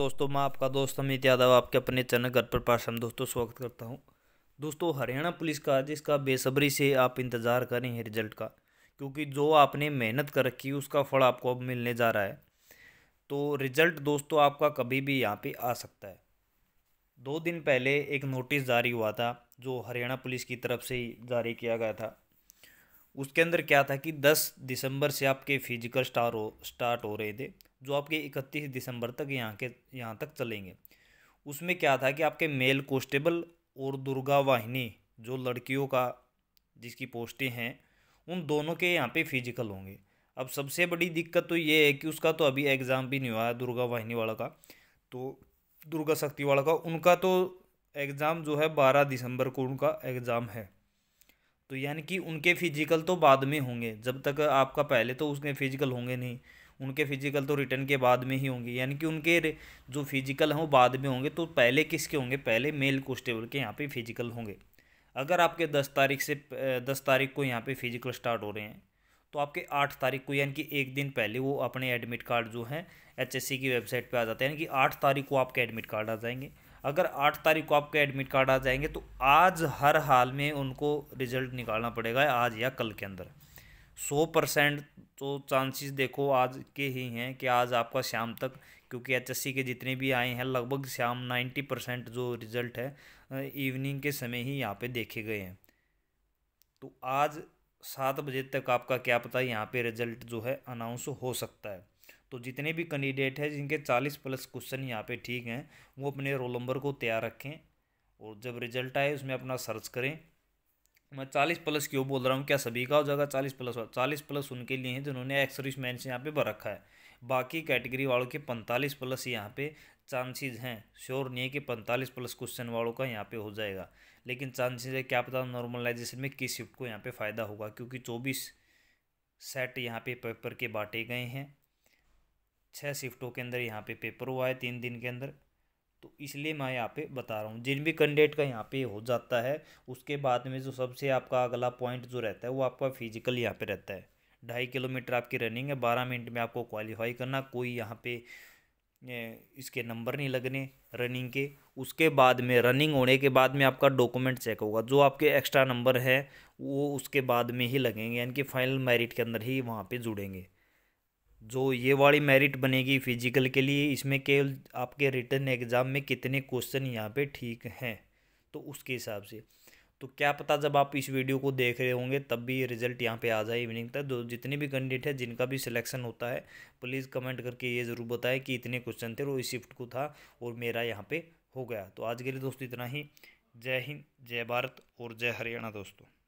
दोस्तों मैं आपका दोस्त अमित यादव आपके अपने चैनल घर पर पाशम दोस्तों स्वागत करता हूं दोस्तों हरियाणा पुलिस का जिसका बेसब्री से आप इंतज़ार करें हैं रिजल्ट का क्योंकि जो आपने मेहनत कर रखी उसका फल आपको अब मिलने जा रहा है तो रिजल्ट दोस्तों आपका कभी भी यहाँ पर आ सकता है दो दिन पहले एक नोटिस जारी हुआ था जो हरियाणा पुलिस की तरफ से जारी किया गया था उसके अंदर क्या था कि 10 दिसंबर से आपके फिजिकल स्टार हो स्टार्ट हो रहे थे जो आपके इकतीस दिसंबर तक यहाँ के यहाँ तक चलेंगे उसमें क्या था कि आपके मेल कॉन्स्टेबल और दुर्गा वाहिनी जो लड़कियों का जिसकी पोस्टें हैं उन दोनों के यहाँ पे फिजिकल होंगे अब सबसे बड़ी दिक्कत तो ये है कि उसका तो अभी एग्ज़ाम भी नहीं हुआ है दुर्गा वाहिनी वाला का तो दुर्गा शक्ति वाला का उनका तो एग्ज़ाम जो है बारह दिसंबर को उनका एग्ज़ाम है तो यानी कि उनके फिजिकल तो बाद में होंगे जब तक आपका पहले तो उसके फिजिकल होंगे नहीं उनके फिजिकल तो रिटर्न के बाद में ही होंगे यानी कि उनके जो फिजिकल हैं वो बाद में होंगे तो पहले किसके होंगे पहले मेल कॉन्स्टेबल के यहाँ पे फिजिकल होंगे अगर आपके दस तारीख से दस तारीख को यहाँ पे फिजिकल स्टार्ट हो रहे हैं तो आपके आठ तारीख को यानी कि एक दिन पहले वो अपने एडमिट कार्ड जो है एच की वेबसाइट पर आ जाते हैं यानी कि आठ तारीख को आपके एडमिट कार्ड आ जाएंगे अगर आठ तारीख को आपके एडमिट कार्ड आ जाएंगे तो आज हर हाल में उनको रिजल्ट निकालना पड़ेगा आज या कल के अंदर सौ परसेंट तो चांसेस देखो आज के ही हैं कि आज आपका शाम तक क्योंकि एच के जितने भी आए हैं लगभग शाम नाइन्टी परसेंट जो रिज़ल्ट है इवनिंग के समय ही यहाँ पे देखे गए हैं तो आज सात बजे तक आपका क्या पता यहाँ पे रिज़ल्ट जो है अनाउंस हो सकता है तो जितने भी कैंडिडेट हैं जिनके चालीस प्लस क्वेश्चन यहाँ पर ठीक हैं वो अपने रोल नंबर को तैयार रखें और जब रिज़ल्ट आए उसमें अपना सर्च करें मैं चालीस प्लस क्यों बोल रहा हूँ क्या सभी का हो जाएगा चालीस प्लस चालीस प्लस उनके लिए हैं जिन्होंने एक्स मैन से यहाँ पे भर रखा है बाकी कैटेगरी वालों के पैंतालीस प्लस यहाँ पे चांसेस हैं श्योर नहीं है कि पैंतालीस प्लस क्वेश्चन वालों का यहाँ पे हो जाएगा लेकिन चांसेस है क्या पता नॉर्मलाइजेशन में किस शिफ्ट को यहाँ पे फ़ायदा होगा क्योंकि चौबीस सेट यहाँ पे पेपर के बांटे गए हैं छः शिफ्टों के अंदर यहाँ पे पेपर हुआ है तीन दिन के अंदर तो इसलिए मैं यहाँ पे बता रहा हूँ जिन भी कैंडिडेट का यहाँ पे हो जाता है उसके बाद में जो सबसे आपका अगला पॉइंट जो रहता है वो आपका फिजिकल यहाँ पे रहता है ढाई किलोमीटर आपकी रनिंग है बारह मिनट में आपको क्वालिफाई करना कोई यहाँ पे इसके नंबर नहीं लगने रनिंग के उसके बाद में रनिंग होने के बाद में आपका डॉक्यूमेंट चेक होगा जो आपके एक्स्ट्रा नंबर है वो उसके बाद में ही लगेंगे यानी कि फाइनल मेरिट के अंदर ही वहाँ पे जुड़ेंगे जो ये वाली मेरिट बनेगी फिजिकल के लिए इसमें केवल आपके रिटर्न एग्ज़ाम में कितने क्वेश्चन यहाँ पे ठीक हैं तो उसके हिसाब से तो क्या पता जब आप इस वीडियो को देख रहे होंगे तब भी रिज़ल्ट यहाँ पे आ जाए इवनिंग तक जो जितने भी कैंडिडेट हैं जिनका भी सिलेक्शन होता है प्लीज़ कमेंट करके ये ज़रूर बताएं कि इतने क्वेश्चन थे और इस शिफ्ट को था और मेरा यहाँ पर हो गया तो आज के लिए दोस्तों इतना ही जय हिंद जय भारत और जय हरियाणा दोस्तों